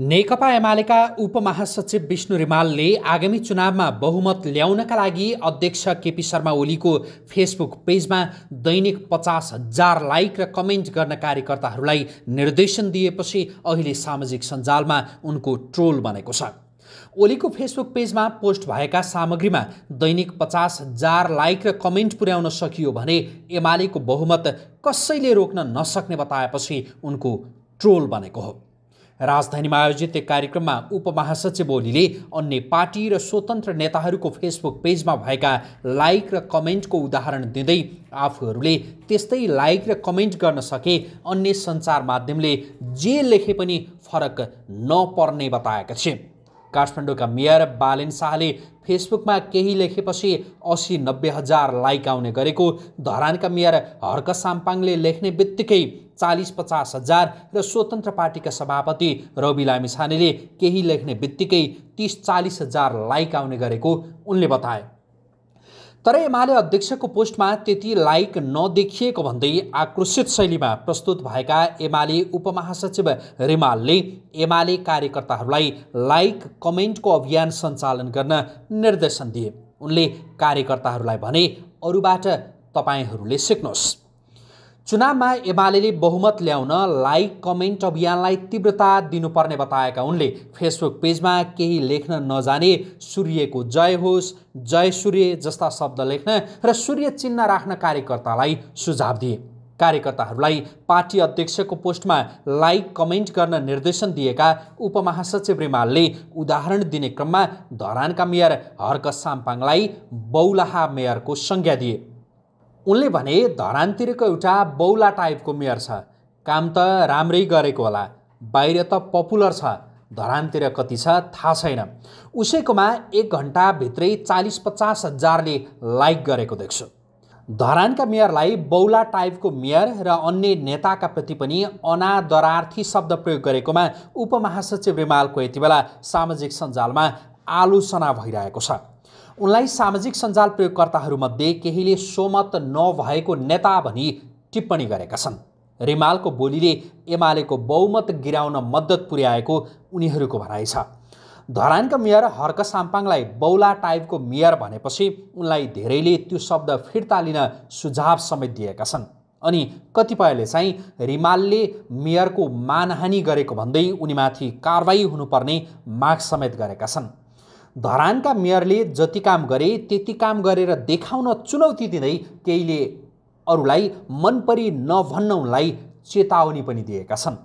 नेकपा एमालेका उपमहासचिव विष्णु रिमालले आगामी चुनावमा बहुमत ल्याउनका लागि अध्यक्ष केपी शर्मा ओलीको फेसबुक पेजमा दैनिक पचास हजार लाइक र कमेन्ट गर्न कार्यकर्ताहरूलाई निर्देशन दिएपछि अहिले सामाजिक सञ्जालमा उनको ट्रोल बनेको छ ओलीको फेसबुक पेजमा पोस्ट भएका सामग्रीमा दैनिक पचास हजार लाइक र कमेन्ट पुर्याउन सकियो भने एमालेको बहुमत कसैले रोक्न नसक्ने बताएपछि उनको ट्रोल बनेको हो राजधानीमा आयोजित एक कार्यक्रममा उपमहासचिव ओलीले अन्य पार्टी र स्वतन्त्र नेताहरूको फेसबुक पेजमा भएका लाइक र कमेन्टको उदाहरण दिँदै आफूहरूले त्यस्तै लाइक र कमेन्ट गर्न सके अन्य सञ्चार माध्यमले जे लेखे पनि फरक नपर्ने बताएका थिए काठमाडौँका मेयर बालेन शाहले फेसबुकमा केही लेखेपछि असी नब्बे हजार लाइक आउने गरेको धरानका मेयर हर्क साम्पाङले लेख्ने बित्तिकै चालिस पचास हजार र स्वतन्त्र पार्टीका सभापति रवि लामिछानेले केही लेख्ने बित्तिकै तिस चालिस हजार लाइक आउने गरेको उनले बताए तर एमाले अध्यक्षको पोस्टमा त्यति लाइक नदेखिएको भन्दै आक्रोशित शैलीमा प्रस्तुत भएका एमाले उपमहासचिव रिमालले एमाले कार्यकर्ताहरूलाई लाइक कमेन्टको अभियान सञ्चालन गर्न निर्देशन दिए उनले कार्यकर्ताहरूलाई भने अरूबाट तपाईँहरूले सिक्नुहोस् चुनावमा एमाले बहुमत ल्याउन लाइक कमेन्ट अभियानलाई तीव्रता दिनुपर्ने बताएका उनले फेसबुक पेजमा केही लेख्न नजाने सूर्यको जय होस् जय सूर्य जस्ता शब्द लेख्न र सूर्य चिन्ह राख्न कार्यकर्तालाई सुझाव दिए कार्यकर्ताहरूलाई पार्टी अध्यक्षको पोस्टमा लाइक कमेन्ट गर्न निर्देशन दिएका उपमहासचिव रिमालले उदाहरण दिने क्रममा धरानका मेयर हर्क साम्पाङलाई बौलाहा मेयरको संज्ञा दिए उनले भने धरानतिरको एउटा बौला टाइपको मेयर छ काम त राम्रै गरेको होला बाहिर त पपुलर छ धरानतिर कति छ थाहा छैन उसैकोमा एक घन्टाभित्रै चालिस पचास हजारले लाइक गरेको देख्छु धरानका मेयरलाई बौला टाइपको मेयर र अन्य नेताका प्रति पनि अनादरार्थी शब्द प्रयोग गरेकोमा उपमहासचिव रिमालको यति बेला सामाजिक सञ्जालमा आलोचना भइरहेको छ उनलाई सामाजिक सञ्जाल प्रयोगकर्ताहरूमध्ये केहीले सोमत नभएको नेता भनी टिप्पणी गरेका छन् रिमालको बोलीले एमालेको बहुमत गिराउन मद्दत पुर्याएको उनीहरूको भनाइ छ धरानका मेयर हर्क साम्पाङलाई बौला टाइपको मेयर भनेपछि उनलाई धेरैले त्यो शब्द फिर्ता लिन सुझाव समेत दिएका छन् अनि कतिपयले चाहिँ रिमालले मेयरको मानहानी गरेको भन्दै उनीमाथि कारवाही हुनुपर्ने माग समेत गरेका छन् धरानका मेयरले जति काम गरे त्यति काम गरेर देखाउन चुनौती दिँदै केहीले अरूलाई मनपरी उनलाई चेतावनी पनि दिएका छन्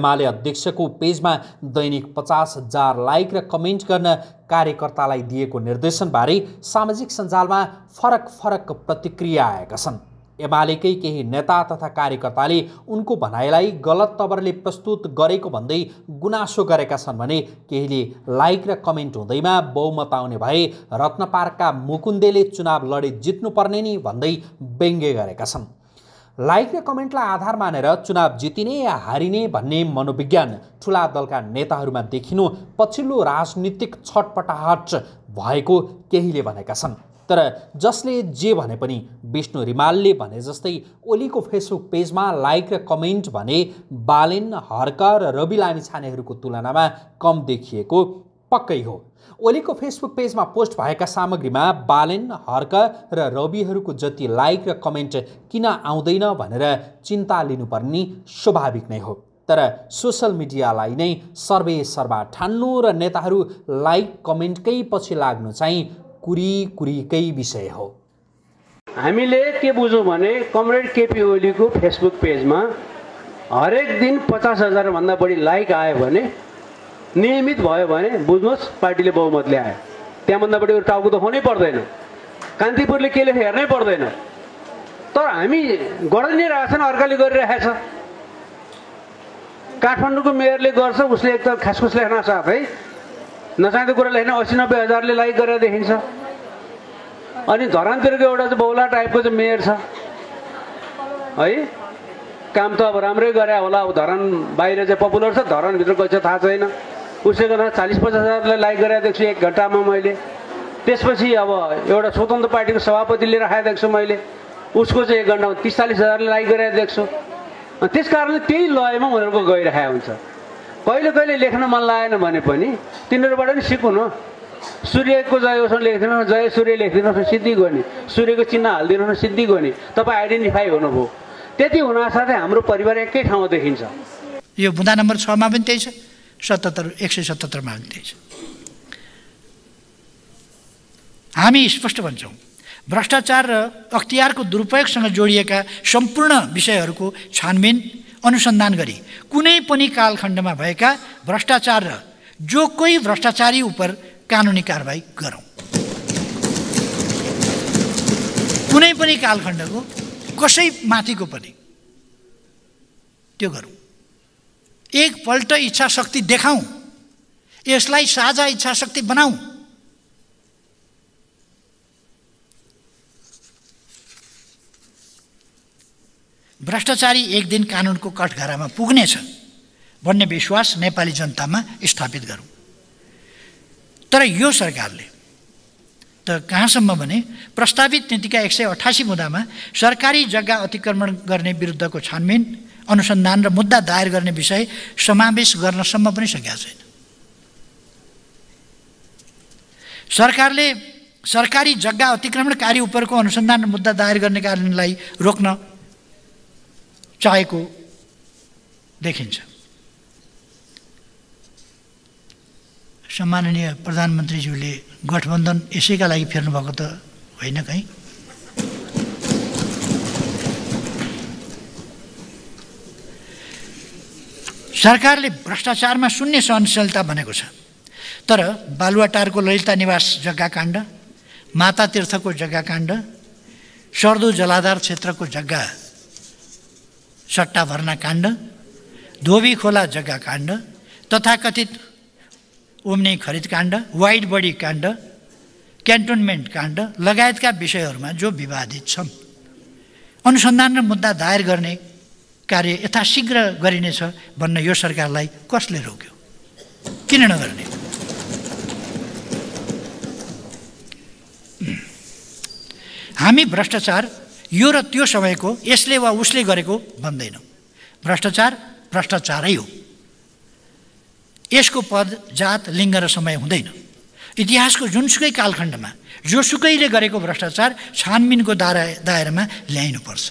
एमाले अध्यक्षको पेजमा दैनिक पचास हजार लाइक र कमेन्ट गर्न कार्यकर्तालाई दिएको निर्देशनबारे सामाजिक सञ्जालमा फरक फरक प्रतिक्रिया आएका छन् एमालेकै केही नेता तथा कार्यकर्ताले उनको भनाइलाई गलत तवरले प्रस्तुत गरेको भन्दै गुनासो गरेका छन् भने केहीले लाइक र कमेन्ट हुँदैमा बहुमत आउने भए रत्नपार्कका मुकुन्देले चुनाव लडे जित्नुपर्ने नि भन्दै व्यङ्ग्य गरेका छन् लाइक र कमेन्टलाई आधार मानेर चुनाव जितिने या हारिने भन्ने मनोविज्ञान ठुला दलका नेताहरूमा देखिनु पछिल्लो राजनीतिक छटपटाहट भएको केहीले भनेका छन् तर जसले जे भने पनि विष्णु रिमालले भने जस्तै ओलीको फेसबुक पेजमा लाइक र कमेन्ट भने बालेन हर्क र रवि लामी छानेहरूको तुलनामा कम देखिएको पक्कै हो ओलीको फेसबुक पेजमा पोस्ट भएका सामग्रीमा बालेन हर्क र रविहरूको जति लाइक र कमेन्ट किन आउँदैन भनेर चिन्ता लिनुपर्ने स्वाभाविक नै हो तर सोसल मिडियालाई नै सर्वे सर्वा ठान्नु र नेताहरू लाइक कमेन्टकै पछि लाग्नु चाहिँ कुरी कुरीकै विषय हो हामीले के बुझौँ भने कमरेड केपी ओलीको फेसबुक पेजमा हरेक दिन पचास हजारभन्दा बढी लाइक आयो भने नियमित भयो भने बुझ्नुहोस् पार्टीले बहुमत ल्यायो त्यहाँभन्दा बढी टाउको दुखाउनै पर्दैन कान्तिपुरले के लेख्यो हेर्नै पर्दैन तर हामी गर्दै नै रहेछन् अर्काले गरिरहेछ काठमाडौँको मेयरले गर्छ उसले एक त खासखुस लेख्न साथै नचाहिँदो कुरा लेख्न असी नब्बे हजारले लाइक गरेर देखिन्छ अनि धरानतिरको एउटा चाहिँ बौला टाइपको चाहिँ मेयर छ है काम त अब राम्रै गरे होला अब धरान बाहिर चाहिँ पपुलर छ धरानभित्र चाहिँ थाहा छैन उसले गर्दा चालिस पचास हजारलाई लाइक गराएको देख्छु एक घन्टामा मैले त्यसपछि अब एउटा स्वतन्त्र पार्टीको सभापति लिएर आएको छु मैले उसको चाहिँ एक घन्टामा तिस चालिस हजारले लाइक गराएको देख्छु त्यस कारणले त्यही लयमा उनीहरूको गइरहेको हुन्छ कहिले कहिले लेख्न मन लागेन भने पनि तिनीहरूबाट नि सिकुन सूर्यको जय ओसन जय सूर्य लेखिदिनुहोस् सिद्धि गर्ने सूर्यको चिन्ह हालिदिनुहोस् सिद्धि गर्ने तपाईँ आइडेन्टिफाई हुनुभयो त्यति हुन साथै हाम्रो परिवार एकै ठाउँमा देखिन्छ यो बुदा नम्बर छमा पनि त्यही छ सतहत्तर एक सय सतहत्तरमा पनि त्यही छ हामी स्पष्ट भन्छौँ भ्रष्टाचार र अख्तियारको दुरुपयोगसँग जोडिएका सम्पूर्ण विषयहरूको छानबिन अनुसन्धान गरी कुनै पनि कालखण्डमा भएका भ्रष्टाचार र जो कोही भ्रष्टाचारी उप कानुनी कारवाही गरौँ कुनै पनि कालखण्डको कसै माथिको पनि त्यो गरौँ एकपल्ट इच्छा शक्ति देखाउँ यसलाई साझा इच्छा शक्ति बनाऊ भ्रष्टाचारी एक दिन कानुनको कठघरामा पुग्नेछ भन्ने विश्वास नेपाली जनतामा स्थापित गरौँ तर यो सरकारले त कहाँसम्म भने प्रस्तावित नीतिका एक सय अठासी मुद्दामा सरकारी जग्गा अतिक्रमण गर्ने विरुद्धको छानबिन अनुसन्धान र मुद्दा दायर गर्ने विषय समावेश गर्नसम्म पनि सकेका छैन सरकारले सरकारी जग्गा अतिक्रमणकारी उपरको अनुसन्धान र मुद्दा दायर गर्ने कार्यलाई रोक्न चाहेको देखिन्छ सम्माननीय प्रधानमन्त्रीज्यूले गठबन्धन यसैका लागि फेर्नुभएको त होइन कहीँ सरकारले भ्रष्टाचारमा शून्य सहनशीलता भनेको छ तर बालुवाटारको ललिता निवास जग्गा काण्ड माता तीर्थको जग्गा काण्ड सर्दो जलाधार क्षेत्रको जग्गा सट्टा भर्ना काण्ड धोबी खोला जग्गा काण्ड तथाकथित उम्ने खरिद काण्ड वाइट बडी काण्ड क्यान्टोनमेन्ट काण्ड लगायतका विषयहरूमा जो विवादित छन् अनुसन्धान र मुद्दा दायर गर्ने कार्य यथाशीघ्र गरिनेछ भन्न यो सरकारलाई कसले रोक्यो किन नगर्ने हामी भ्रष्टाचार यो र त्यो समयको यसले वा उसले गरेको भन्दैनौँ भ्रष्टाचार भ्रष्टाचारै हो यसको पद जात लिङ्ग र समय हुँदैन इतिहासको जुनसुकै कालखण्डमा जोसुकैले गरेको भ्रष्टाचार छानबिनको दायरा दायरामा ल्याइनुपर्छ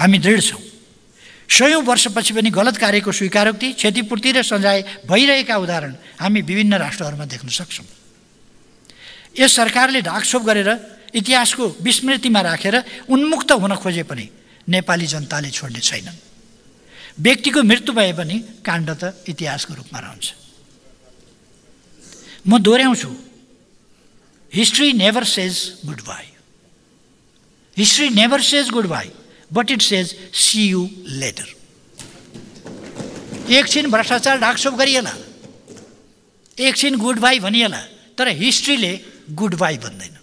हामी दृढ छौँ सयौँ वर्षपछि पनि गलत कार्यको स्वीकारोक्ति क्षतिपूर्ति र सजाय भइरहेका उदाहरण हामी विभिन्न राष्ट्रहरूमा देख्न सक्छौँ यस सरकारले ढाकछोप गरेर इतिहासको विस्मृतिमा राखेर उन्मुक्त हुन खोजे पनि नेपाली जनताले छोड्ने छैनन् व्यक्तिको मृत्यु भए पनि काण्ड त इतिहासको रूपमा रहन्छ म दोहोऱ्याउँछु history never says goodbye history never says goodbye but it says see you later एकछिन भ्रष्टाचार ढाकछोप गरिएला एकछिन गुड बाई भनिएला तर हिस्ट्रीले गुड बाई भन्दैन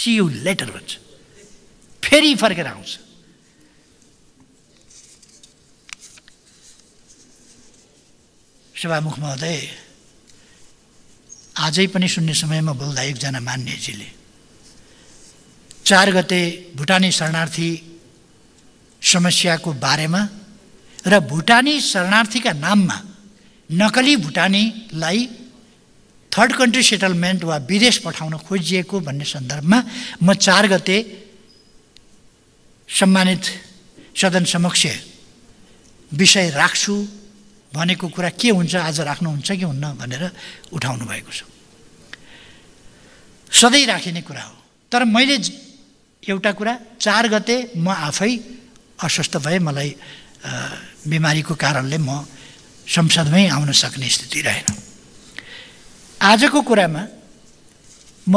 सी यु लेटर भन्छ फेरि फर्केर आउँछ सभामुख महोदय आजै पनि सुन्ने समयमा बोल्दा एकजना मान्यजीले चार गते भुटानी शरणार्थी समस्याको बारेमा र भुटानी शरणार्थीका नाममा नकली भुटानीलाई थर्ड कन्ट्री सेटलमेन्ट वा विदेश पठाउन खोजिएको भन्ने सन्दर्भमा म चार गते सम्मानित सदन समक्ष विषय राख्छु भनेको कुरा के हुन्छ आज राख्नुहुन्छ कि हुन्न भनेर उठाउनु भएको छ सधैँ राखिने कुरा हो तर मैले एउटा कुरा चार गते म आफै अस्वस्थ भएँ मलाई बिमारीको कारणले म संसदमै आउन सक्ने स्थिति रहेन आजको कुरामा म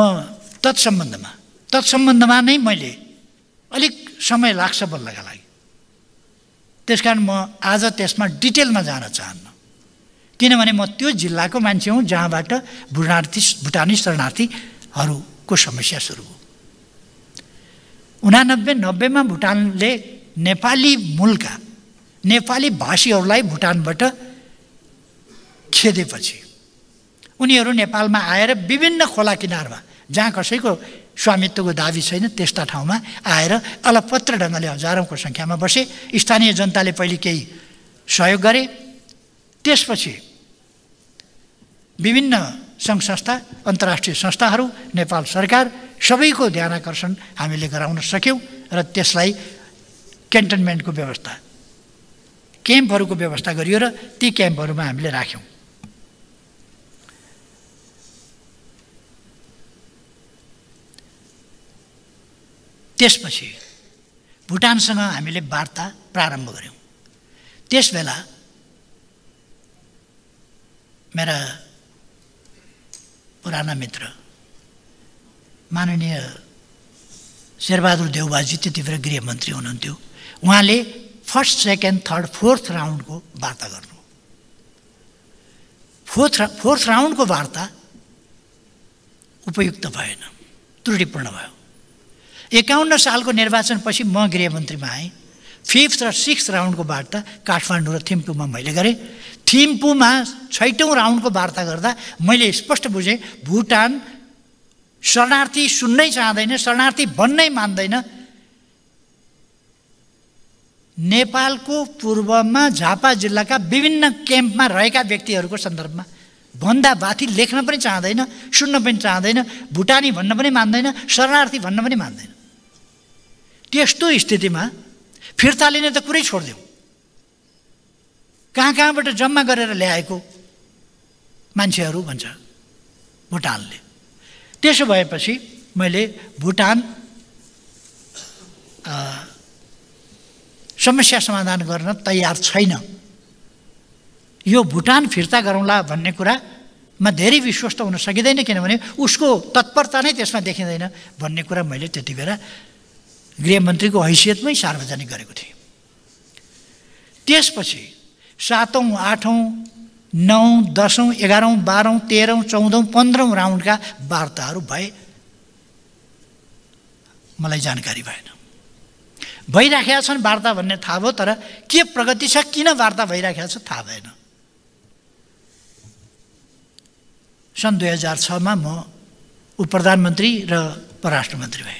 तत्सम्बन्धमा तत्सम्बन्धमा नै मैले अलिक समय लाग्छ बल्लका लागि त्यस कारण म आज त्यसमा डिटेलमा जान चाहन्न किनभने म त्यो जिल्लाको मान्छे हुँ जहाँबाट भुटार्थी भुटानी शरणार्थीहरूको समस्या सुरु हो उनानब्बे नब्बेमा भुटानले नेपाली मूलका नेपाली भाषीहरूलाई भुटानबाट खेदेपछि उनीहरू नेपालमा आएर विभिन्न खोला किनारमा जहाँ कसैको स्वामित्वको दाबी छैन त्यस्ता ठाउँमा आएर अलपत्र ढङ्गले हजारौँको सङ्ख्यामा बसे स्थानीय जनताले पहिले केही सहयोग गरे त्यसपछि विभिन्न सङ्घ संस्था अन्तर्राष्ट्रिय संस्थाहरू नेपाल सरकार सबैको ध्यान आकर्षण हामीले गराउन सक्यौँ र त्यसलाई क्यान्टनमेन्टको व्यवस्था क्याम्पहरूको व्यवस्था गरियो र ती क्याम्पहरूमा हामीले राख्यौँ त्यसपछि भुटानसँग हामीले वार्ता प्रारम्भ गऱ्यौँ त्यसबेला मेरा पुराना मित्र माननीय शेरबहादुर त्यति बेला गृहमन्त्री हुनुहुन्थ्यो उहाँले फर्स्ट सेकेन्ड थर्ड फोर्थ राउन्डको वार्ता गर्नु फोर्थ फोर्थ राउन्डको वार्ता उपयुक्त भएन त्रुटिपूर्ण भयो एकाउन्न सालको निर्वाचनपछि म गृहमन्त्रीमा आएँ फिफ्थ र सिक्स राउन्डको वार्ता काठमाडौँ र थिम्पूमा मैले गरेँ थिम्पूमा छैटौँ राउन्डको वार्ता गर्दा मैले स्पष्ट बुझेँ भुटान शरणार्थी सुन्नै चाहँदैन शरणार्थी भन्नै मान्दैन नेपालको पूर्वमा झापा जिल्लाका विभिन्न क्याम्पमा रहेका व्यक्तिहरूको सन्दर्भमा भन्दा बाथी लेख्न पनि चाहँदैन सुन्न पनि चाहँदैन भुटानी भन्न पनि मान्दैन शरणार्थी भन्न पनि मान्दैन त्यस्तो स्थितिमा फिर्ता लिने त कुरै छोडिदिउँ कहाँ कहाँबाट जम्मा गरेर ल्याएको मान्छेहरू भन्छ भुटानले त्यसो भएपछि मैले भुटान समस्या समाधान गर्न तयार छैन यो भुटान फिर्ता गरौँला भन्ने कुरामा धेरै विश्वस्त हुन सकिँदैन किनभने उसको तत्परता नै त्यसमा देखिँदैन भन्ने कुरा मैले त्यति बेला गृहमन्त्रीको हैसियतमै सार्वजनिक गरेको थिएँ त्यसपछि सातौँ आठौँ नौ दसौँ एघारौँ बाह्रौँ तेह्रौँ चौधौँ पन्ध्रौँ राउन्डका वार्ताहरू भए मलाई जानकारी भएन भइराखेका छन् वार्ता भन्ने थाहा भयो तर के प्रगति छ किन वार्ता भइराखेका छ थाहा भएन सन् दुई हजार छमा म उप प्रधानमन्त्री र परराष्ट्र मन्त्री भएँ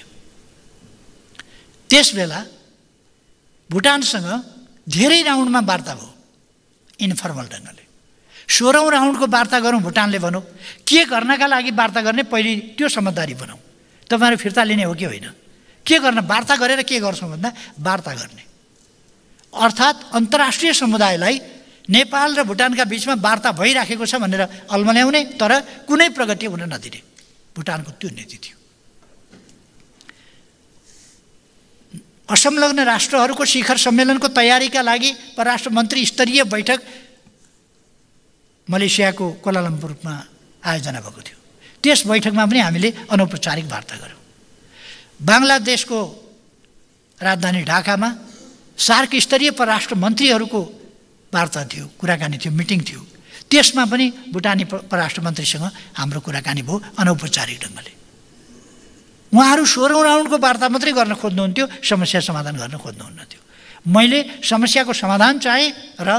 त्यसबेला भुटानसँग धेरै राउन्डमा वार्ता भयो इन्फर्मल ढङ्गले सोह्रौँ राउन्डको वार्ता गरौँ भुटानले भनौँ के गर्नका लागि वार्ता गर्ने पहिले त्यो समझदारी बनाऊ तपाईँहरू फिर्ता लिने हो कि होइन के गर्न वार्ता गरेर के गर्छौँ भन्दा वार्ता गर्ने अर्थात् अन्तर्राष्ट्रिय समुदायलाई नेपाल र भुटानका बिचमा वार्ता भइराखेको छ भनेर अल्मल्याउने तर कुनै प्रगति हुन नदिने भुटानको त्यो नीति थियो असंलग्न राष्ट्रहरूको शिखर सम्मेलनको तयारीका लागि परराष्ट्र मन्त्री स्तरीय बैठक मलेसियाको कोलालम्पुरमा आयोजना भएको थियो त्यस बैठकमा पनि हामीले अनौपचारिक वार्ता गऱ्यौँ बङ्गलादेशको राजधानी ढाकामा सार्क स्तरीय परराष्ट्र मन्त्रीहरूको वार्ता थियो कुराकानी थियो मिटिङ थियो त्यसमा पनि भुटानी परराष्ट्र मन्त्रीसँग हाम्रो कुराकानी भयो अनौपचारिक ढङ्गले उहाँहरू सोह्रौँ राउन्डको वार्ता मात्रै गर्न खोज्नुहुन्थ्यो समस्या समाधान गर्न खोज्नुहुन्न थियो मैले समस्याको समाधान चाहेँ र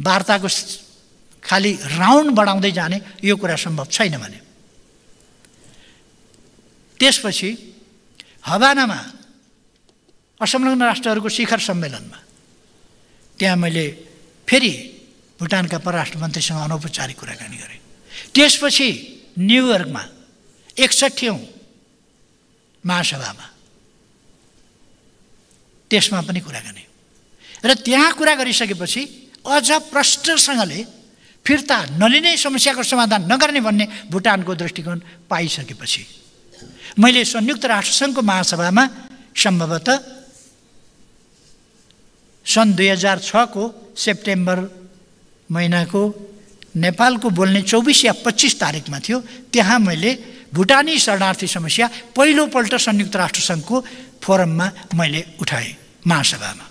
वार्ताको खालि राउन्ड बढाउँदै जाने यो कुरा सम्भव छैन भने त्यसपछि हवानामा असंलग्न राष्ट्रहरूको शिखर सम्मेलनमा त्यहाँ मैले फेरि भुटानका परराष्ट्र मन्त्रीसँग अनौपचारिक कुराकानी गरेँ त्यसपछि न्युयोर्कमा एकसठौँ महासभामा त्यसमा पनि कुरा कुराकानी र त्यहाँ कुरा गरिसकेपछि अझ प्रष्टसँगले फिर्ता नलिने समस्याको समाधान नगर्ने भन्ने भुटानको दृष्टिकोण पाइसकेपछि मैले संयुक्त राष्ट्रसङ्घको महासभामा सम्भवतः सन् दुई हजार छको सेप्टेम्बर महिनाको नेपालको बोल्ने चौबिस या पच्चिस तारिकमा थियो त्यहाँ मैले भुटानी शरणार्थी समस्या पहिलोपल्ट संयुक्त राष्ट्रसङ्घको फोरममा मैले उठाएँ महासभामा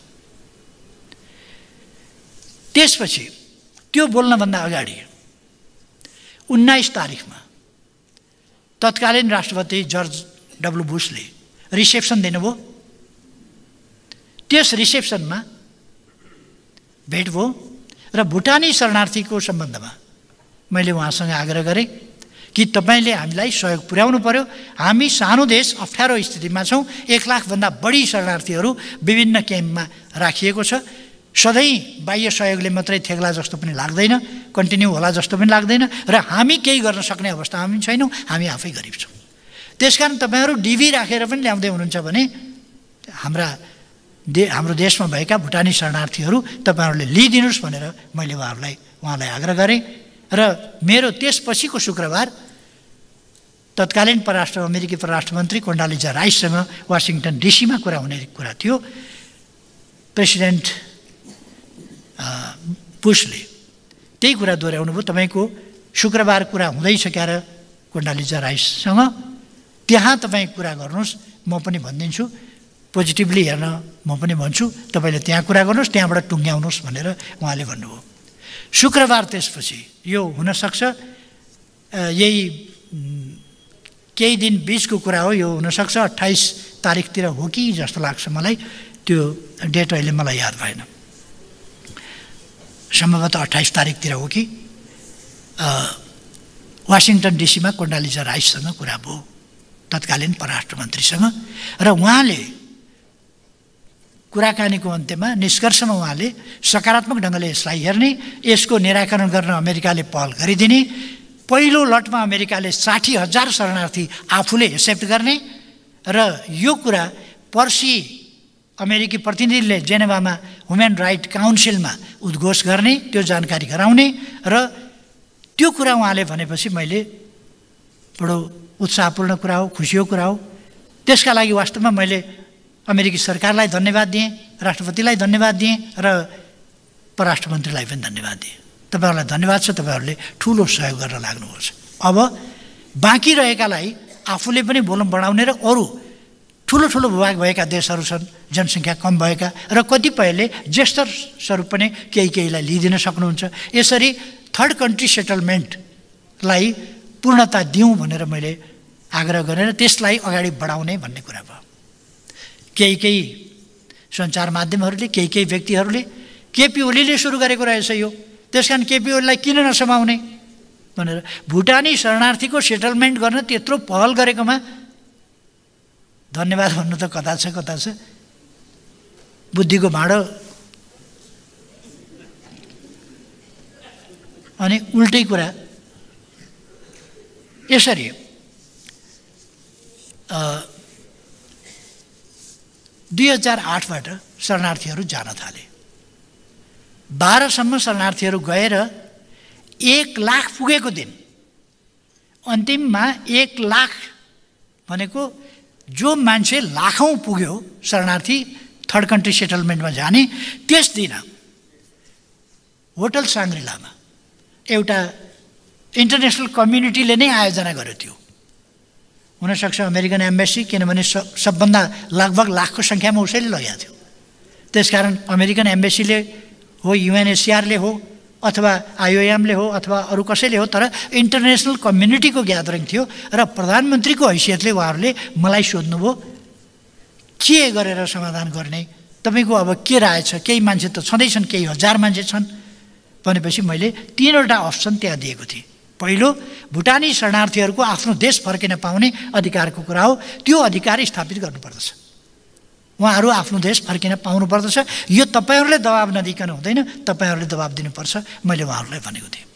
त्यसपछि त्यो बोल्नभन्दा अगाडि उन्नाइस तारिकमा तत्कालीन राष्ट्रपति जर्ज डब्लु बुसले रिसेप्सन दिनुभयो त्यस रिसेप्सनमा भेट भयो र भुटानी शरणार्थीको सम्बन्धमा मैले उहाँसँग आग्रह गरेँ कि तपाईँले हामीलाई सहयोग पुर्याउनु पर्यो हामी सानो देश अप्ठ्यारो स्थितिमा छौँ एक लाखभन्दा बढी शरणार्थीहरू विभिन्न क्याम्पमा राखिएको छ सधैँ बाह्य सहयोगले मात्रै थेग्ला जस्तो पनि लाग्दैन कन्टिन्यू होला जस्तो पनि लाग्दैन र हामी केही गर्न सक्ने अवस्थामा पनि छैनौँ हामी आफै गरिब छौँ त्यस कारण तपाईँहरू डिभी राखेर पनि ल्याउँदै हुनुहुन्छ भने हाम्रा दे हाम्रो देशमा भएका भुटानी शरणार्थीहरू तपाईँहरूले लिइदिनुहोस् भनेर मैले उहाँहरूलाई उहाँलाई आग्रह गरेँ र मेरो त्यसपछिको शुक्रबार तत्कालीन परराष्ट्र अमेरिकी परराष्ट्र मन्त्री कोन्डालिजा राईसँग वासिङटन डिसीमा कुरा हुने कुरा थियो प्रेसिडेन्ट बुसले त्यही कुरा दोहोऱ्याउनु भयो तपाईँको शुक्रबार कुरा हुँदै सकेर कोण्डालिजा राईसँग त्यहाँ तपाईँ कुरा गर्नुहोस् म पनि भनिदिन्छु पोजिटिभली हेर्न म पनि भन्छु तपाईँले त्यहाँ कुरा गर्नुहोस् त्यहाँबाट टुङ्ग्याउनुहोस् भनेर उहाँले भन्नुभयो शुक्रबार त्यसपछि यो हुनसक्छ यही केही दिन बिचको कुरा हो यो हुनसक्छ अट्ठाइस तारिकतिर हो कि जस्तो लाग्छ मलाई त्यो डेट अहिले मलाई याद भएन सम्भवतः अट्ठाइस तारिकतिर हो कि वासिङटन डिसीमा कोण्डालिजा राईसँग कुरा भयो तत्कालीन परराष्ट्र मन्त्रीसँग र उहाँले कुराकानीको अन्त्यमा निष्कर्षमा उहाँले सकारात्मक ढङ्गले यसलाई हेर्ने यसको निराकरण गर्न अमेरिकाले पहल गरिदिने पहिलो लटमा अमेरिकाले साठी हजार शरणार्थी आफूले एक्सेप्ट गर्ने र यो कुरा पर्सि अमेरिकी प्रतिनिधिले जेनेभामा ह्युमेन राइट काउन्सिलमा उद्घोष गर्ने त्यो जानकारी गराउने र त्यो कुरा उहाँले भनेपछि मैले बडो उत्साहपूर्ण कुरा हो खुसीको कुरा हो त्यसका लागि वास्तवमा मैले अमेरिकी सरकारलाई धन्यवाद दिएँ राष्ट्रपतिलाई धन्यवाद दिएँ र परराष्ट्र मन्त्रीलाई पनि धन्यवाद दिएँ तपाईँहरूलाई धन्यवाद छ तपाईँहरूले ठुलो सहयोग गर्न लाग्नुहोस् अब बाँकी रहेकालाई आफूले पनि बोलम बढाउने र अरू ठुलो ठुलो भूभाग भएका देशहरू छन् जनसङ्ख्या कम भएका र कतिपयले ज्येष्ठ स्वरूप पनि केही केहीलाई लिइदिन सक्नुहुन्छ यसरी थर्ड कन्ट्री सेटलमेन्टलाई पूर्णता दिउँ भनेर मैले आग्रह गरेर त्यसलाई अगाडि बढाउने भन्ने कुरा भयो केही केही सञ्चार माध्यमहरूले केही केही व्यक्तिहरूले केपी ओलीले सुरु गरेको रहेछ यो त्यस कारण केपिओलीलाई किन नसमाउने भनेर भुटानी शरणार्थीको सेटलमेन्ट गर्न त्यत्रो पहल गरेकोमा धन्यवाद भन्नु त कता छ कता छ बुद्धिको भाँडो अनि उल्टै कुरा यसरी दुई हजार आठबाट शरणार्थीहरू जान थाले बाह्रसम्म शरणार्थीहरू गएर एक लाख पुगेको दिन अन्तिममा एक लाख भनेको जो मान्छे लाखौँ पुग्यो शरणार्थी थर्ड कन्ट्री सेटलमेन्टमा जाने त्यस दिन होटल साङ्ग्रिलामा एउटा इन्टरनेसनल कम्युनिटीले नै आयोजना गर्यो त्यो हुनसक्छ अमेरिकन एम्बेसी किनभने स सबभन्दा लगभग लाखको सङ्ख्यामा उसैले लगेको थियो त्यस कारण अमेरिकन एम्बेसीले हो युएनएसिआरले हो अथवा आइओएमले हो अथवा अरू कसैले हो तर इन्टरनेसनल कम्युनिटीको ग्यादरिङ थियो र प्रधानमन्त्रीको हैसियतले उहाँहरूले मलाई सोध्नुभयो के गरेर समाधान गर्ने तपाईँको अब के राय छ केही मान्छे त छँदैछन् केही हजार मान्छे छन् भनेपछि मैले तिनवटा अप्सन त्यहाँ दिएको थिएँ पहिलो भुटानी शरणार्थीहरूको आफ्नो देश फर्किन पाउने अधिकारको कुरा हो त्यो अधिकार स्थापित गर्नुपर्दछ उहाँहरू आफ्नो देश फर्किन पाउनुपर्दछ यो तपाईँहरूले दबाब नदिकन हुँदैन तपाईँहरूले दबाब दिनुपर्छ मैले उहाँहरूलाई भनेको थिएँ